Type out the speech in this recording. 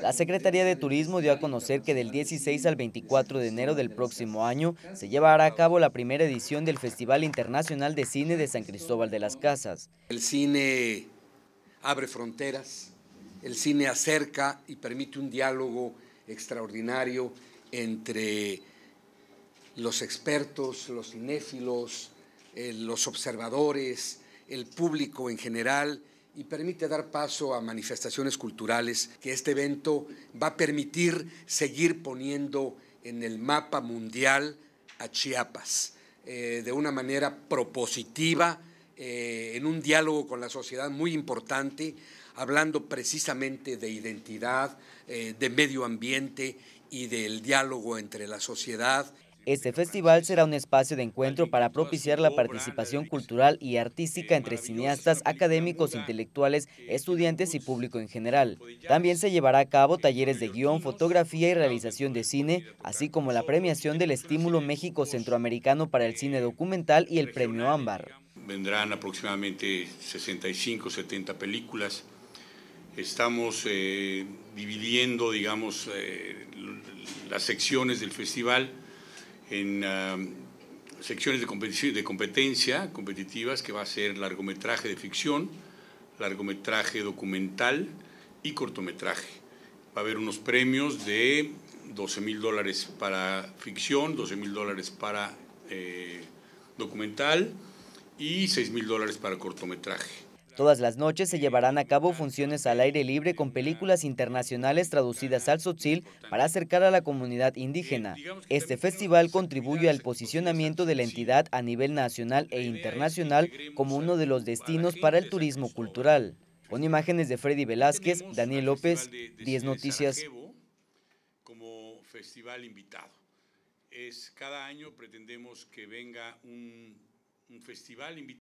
La Secretaría de Turismo dio a conocer que del 16 al 24 de enero del próximo año se llevará a cabo la primera edición del Festival Internacional de Cine de San Cristóbal de las Casas. El cine abre fronteras, el cine acerca y permite un diálogo extraordinario entre los expertos, los cinéfilos, eh, los observadores, el público en general y permite dar paso a manifestaciones culturales que este evento va a permitir seguir poniendo en el mapa mundial a Chiapas eh, de una manera propositiva, eh, en un diálogo con la sociedad muy importante, hablando precisamente de identidad, eh, de medio ambiente y del diálogo entre la sociedad. Este festival será un espacio de encuentro para propiciar la participación cultural y artística entre cineastas, académicos, intelectuales, estudiantes y público en general. También se llevará a cabo talleres de guión, fotografía y realización de cine, así como la premiación del Estímulo México Centroamericano para el Cine Documental y el Premio Ámbar. Vendrán aproximadamente 65, 70 películas estamos eh, dividiendo, digamos, eh, las secciones del festival en um, secciones de, competencia competitivas, que va a ser largometraje de ficción, largometraje documental y cortometraje. Va a haber unos premios de 12 mil dólares para ficción, 12 mil dólares para eh, documental y 6 mil dólares para cortometraje. Todas las noches se llevarán a cabo funciones al aire libre con películas internacionales traducidas al tzotzil para acercar a la comunidad indígena. Este festival contribuye al posicionamiento de la entidad a nivel nacional e internacional como uno de los destinos para el turismo cultural. Con imágenes de Freddy Velázquez, Daniel López, 10 Noticias. que venga un festival